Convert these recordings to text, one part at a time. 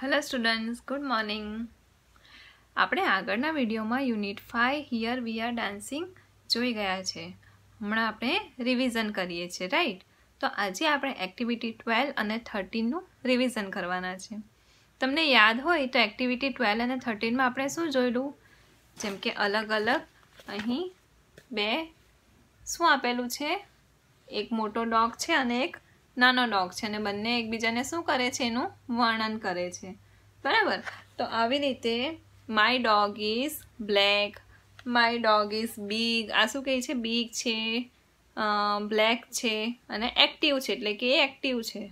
Hello students good morning આપણે આગળના વિડીયોમાં unit five here we are dancing જોઈ ગયા છે હમણાં આપણે રિવિઝન કરીએ છીએ રાઈટ તો આજે આપણે એક્ટિવિટી ટ્વેલ્વ અને થર્ટીનનું રિવિઝન કરવાના છે તમને યાદ હોય તો એક્ટિવિટી ટ્વેલ્વ અને થર્ટીનમાં આપણે શું જોયેલું જેમ કે અલગ અલગ અહીં બે શું આપેલું છે એક મોટો ડોગ છે અને એક નાનો ડોગ છે અને બંને એકબીજાને શું કરે છે એનું વર્ણન કરે છે બરાબર તો આવી રીતે my dog is black my dog is big આ શું કહે છે બિગ છે બ્લેક છે અને એક્ટિવ છે એટલે કે એ એક્ટિવ છે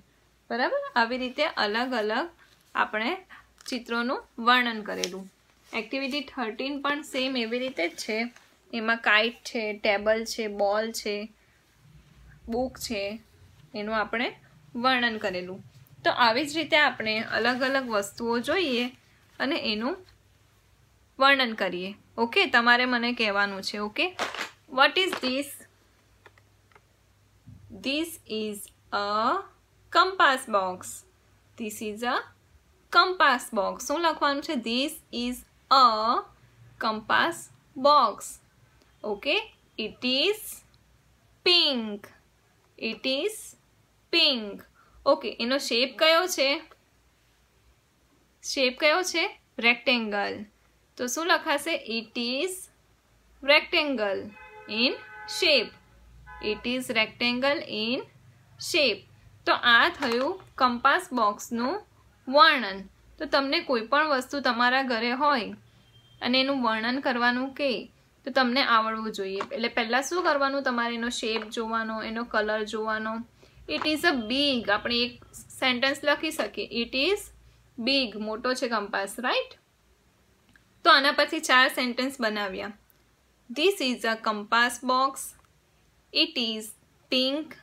બરાબર આવી રીતે અલગ અલગ આપણે ચિત્રોનું વર્ણન કરેલું એક્ટિવિટી થર્ટીન પણ સેમ એવી રીતે જ છે એમાં કાઇટ છે ટેબલ છે બોલ છે બુક છે એનું આપણે વર્ણન કરેલું તો આવી જ રીતે આપણે અલગ અલગ વસ્તુઓ જોઈએ અને એનું વર્ણન કરીએ ઓકે તમારે મને કહેવાનું છે okay what is this this is a compass box this is a compass box શું લખવાનું છે this is a compass box okay it is pink it is pink okay એનો શેપ કયો છે શેપ કયો છે રેક્ટેંગલ તો શું લખાશે it is rectangle in shape it is rectangle in shape તો આ થયું કંપાસ બોક્સનું વર્ણન તો તમને કોઈ પણ વસ્તુ તમારા ઘરે હોય અને એનું વર્ણન કરવાનું કે તો તમને આવડવું જોઈએ એટલે પહેલાં શું કરવાનું તમારે એનો શેપ જોવાનો એનો કલર જોવાનો इट इज अ बीग अपने एक सेंटेन्स लखी सकी इट इज बीग मोटो कंपास राइट तो आना पी चार सेंटेन्स बनाया this is a compass box it is pink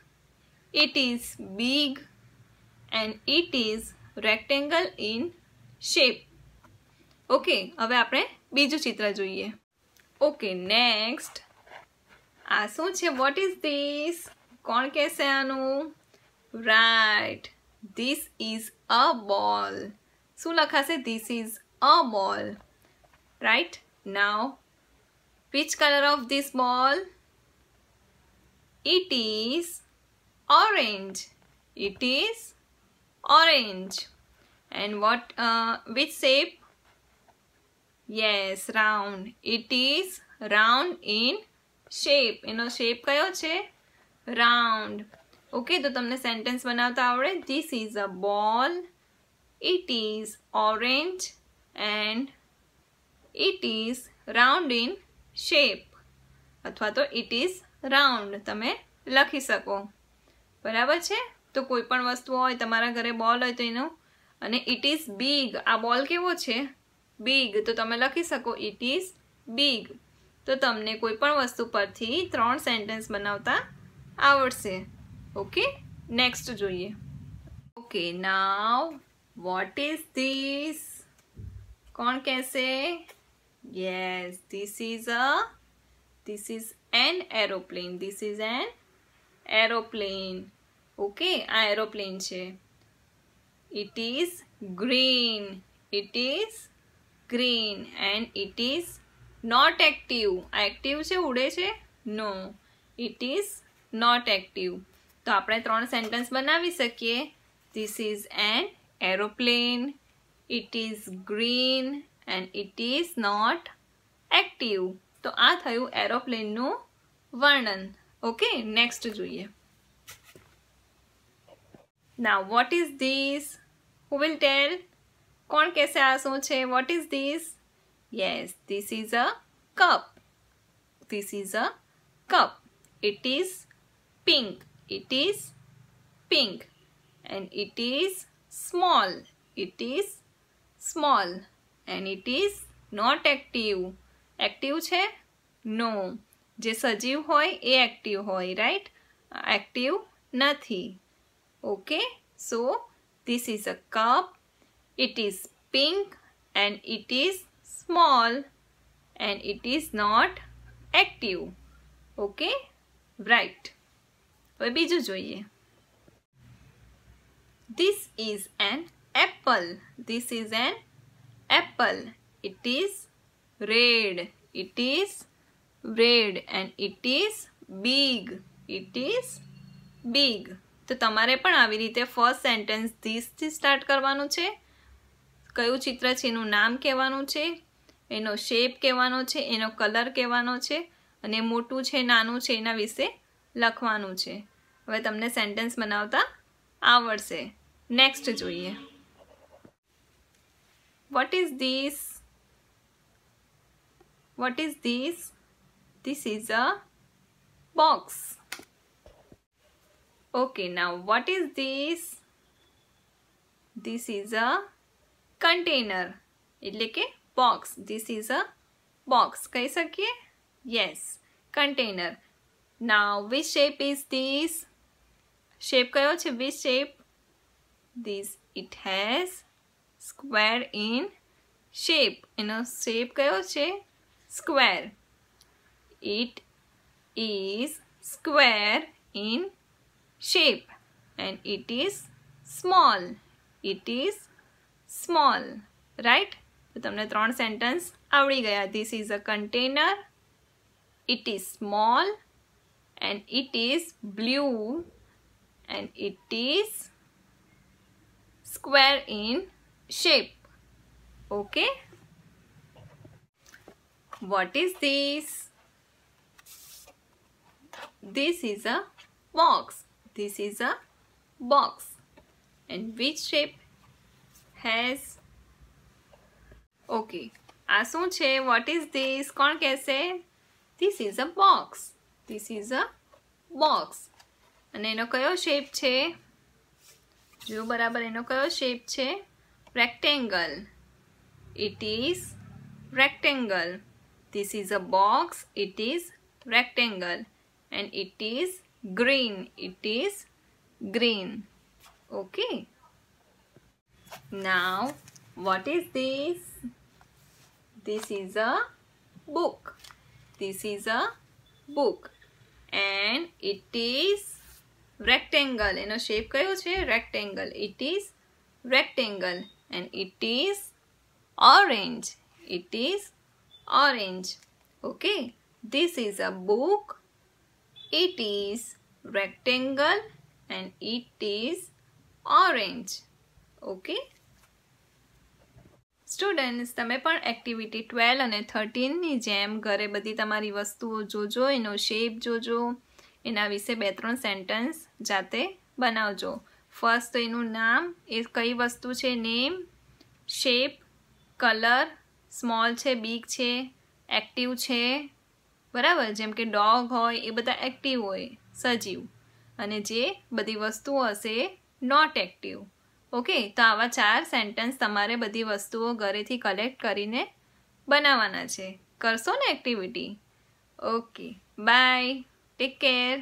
it is big and it is rectangle in shape okay हमें आप बीजू चित्र जुए ओके नेक्स्ट आ शू वॉट इज दीस કોણ કહેશે આનું રાઈટ ધીસ ઇઝ અ બોલ શું લખાશે this is a ball right now which colour of this ball it is orange it is orange and what uh, shape yes round it is round in shape એનો shape કયો છે round okay તો તમને sentence બનાવતા આવડે this is a ball it is orange and it is round in shape અથવા તો it is round તમે લખી શકો બરાબર છે તો કોઈ પણ વસ્તુ હોય તમારા ઘરે બોલ હોય તો એનું અને ઇટ ઇઝ બિગ આ બોલ કેવો છે બિગ તો તમે લખી શકો ઇટ ઇઝ બિગ તો તમને કોઈ પણ વસ્તુ પરથી ત્રણ સેન્ટેન્સ બનાવતા आवड़े ओके नेक्स्ट जो ये okay now what is this कौन कैसे yes this is a this is an aeroplane this is an aeroplane okay आ एरोप्लेन छे it is green it is green and it is not active active से उड़े छे no it is not active તો આપણે ત્રણ sentence બનાવી શકીએ this is an aeroplane it is green and it is not active તો આ થયું એરોપ્લેનનું વર્ણન ઓકે નેક્સ્ટ જોઈએ ના what is this who will tell કોણ કહેશે આ શું છે what is this yes this is a cup this is a cup it is pink it is pink and it is small it is small and it is not active active che no je sajiv hoy e active hoy right active nathi okay so this is a cup it is pink and it is small and it is not active okay right હવે બીજું જોઈએ this is an apple this is an apple it is red it is red and it is big it is big તો તમારે પણ આવી રીતે first sentence ધીસથી start કરવાનું છે કયું ચિત્ર છે એનું નામ કહેવાનું છે એનો શેપ કહેવાનો છે એનો કલર કહેવાનો છે અને મોટું છે નાનું છે એના વિશે લખવાનું છે હવે તમને સેન્ટેન્સ બનાવતા આવડશે નેક્સ્ટ જોઈએ what is this what is this this is a box okay now what is this this is a container એટલે કે box this is a box કહી શકીએ yes container now which shape is this shape kayo che which shape this it has square in shape you know shape kayo che square it is square in shape and it is small it is small right so tumne three sentence avadi gaya this is a container it is small and it is blue and it is square in shape. Okay. What is this? This is a box. This is a box. And which shape has? Okay. આ શું છે vote what is this કોણ કહેશે this is a box this is a box અને એનો shape shape છે જો બરાબર એનો કયો શેપ છે rectangle it this is a box it is rectangle and it is green it is green okay now what is this this is a book this is a book and it is rectangle એનો shape કયો છે rectangle it is rectangle and it is orange it is orange okay this is a book it is rectangle and it is orange okay students તમે પણ activity twelve અને થર્ટીનની જેમ ઘરે બધી તમારી વસ્તુઓ જોજો એનો શેપ જોજો એના વિશે બે ત્રણ સેન્ટન્સ જાતે બનાવજો ફર્સ્ટ એનું નામ એ કઈ વસ્તુ છે નેમ શેપ કલર સ્મોલ છે બિગ છે એક્ટિવ છે બરાબર જેમ કે ડોગ હોય એ બધા એક્ટિવ હોય સજીવ અને જે બધી વસ્તુઓ હશે નોટ એક્ટિવ ઓકે તો આવા ચાર સેન્ટન્સ તમારે બધી વસ્તુઓ ઘરેથી કલેક્ટ કરીને બનાવવાના છે કરશો ને activity okay bye take care